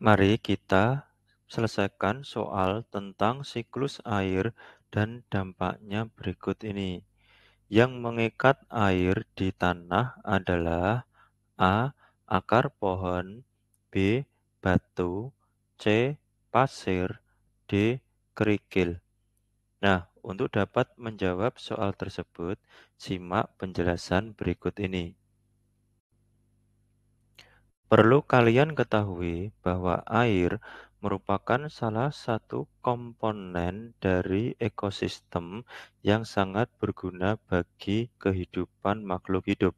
Mari kita selesaikan soal tentang siklus air dan dampaknya berikut ini. Yang mengikat air di tanah adalah A. Akar pohon B. Batu C. Pasir D. Kerikil Nah, untuk dapat menjawab soal tersebut, simak penjelasan berikut ini. Perlu kalian ketahui bahwa air merupakan salah satu komponen dari ekosistem yang sangat berguna bagi kehidupan makhluk hidup.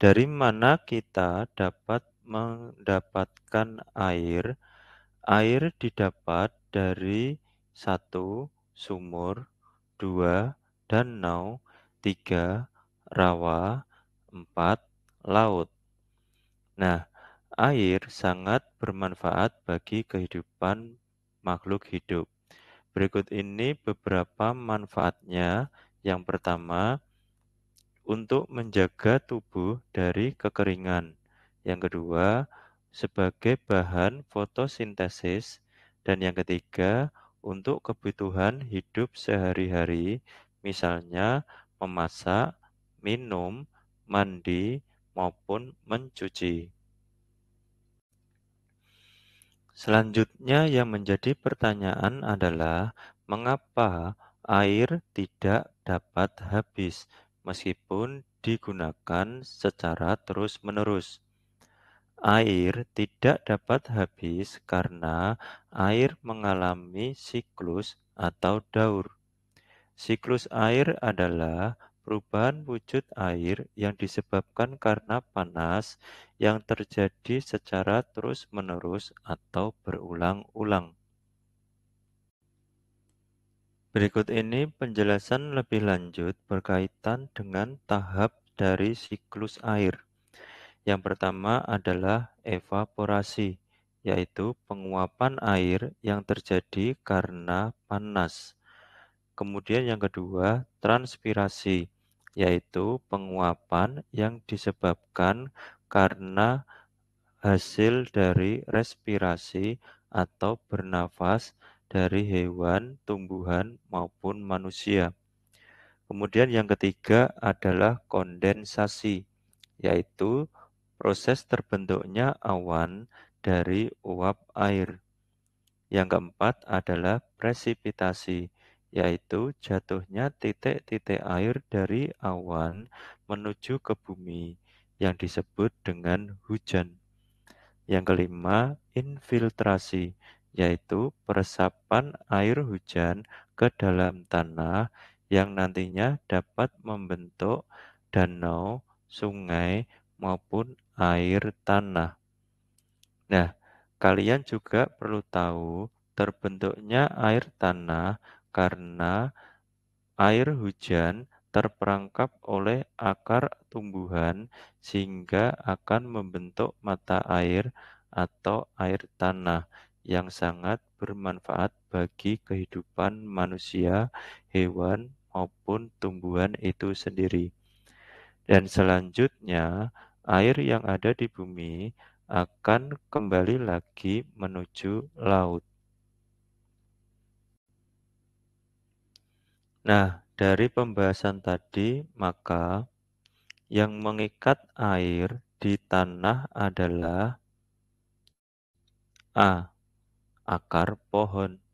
Dari mana kita dapat mendapatkan air? Air didapat dari satu sumur, dua danau, tiga rawa, empat laut. Nah, Air sangat bermanfaat bagi kehidupan makhluk hidup. Berikut ini beberapa manfaatnya. Yang pertama, untuk menjaga tubuh dari kekeringan. Yang kedua, sebagai bahan fotosintesis. Dan yang ketiga, untuk kebutuhan hidup sehari-hari, misalnya memasak, minum, mandi, maupun mencuci. Selanjutnya yang menjadi pertanyaan adalah mengapa air tidak dapat habis meskipun digunakan secara terus-menerus. Air tidak dapat habis karena air mengalami siklus atau daur. Siklus air adalah perubahan wujud air yang disebabkan karena panas yang terjadi secara terus-menerus atau berulang-ulang. Berikut ini penjelasan lebih lanjut berkaitan dengan tahap dari siklus air. Yang pertama adalah evaporasi, yaitu penguapan air yang terjadi karena panas. Kemudian yang kedua, transpirasi, yaitu penguapan yang disebabkan karena hasil dari respirasi atau bernafas dari hewan, tumbuhan, maupun manusia. Kemudian yang ketiga adalah kondensasi, yaitu proses terbentuknya awan dari uap air. Yang keempat adalah presipitasi, yaitu jatuhnya titik-titik air dari awan menuju ke bumi yang disebut dengan hujan. Yang kelima, infiltrasi, yaitu peresapan air hujan ke dalam tanah yang nantinya dapat membentuk danau, sungai, maupun air tanah. Nah, kalian juga perlu tahu terbentuknya air tanah karena air hujan terperangkap oleh akar tumbuhan sehingga akan membentuk mata air atau air tanah yang sangat bermanfaat bagi kehidupan manusia, hewan, maupun tumbuhan itu sendiri. Dan selanjutnya, air yang ada di bumi akan kembali lagi menuju laut. Nah, dari pembahasan tadi, maka yang mengikat air di tanah adalah A. Akar pohon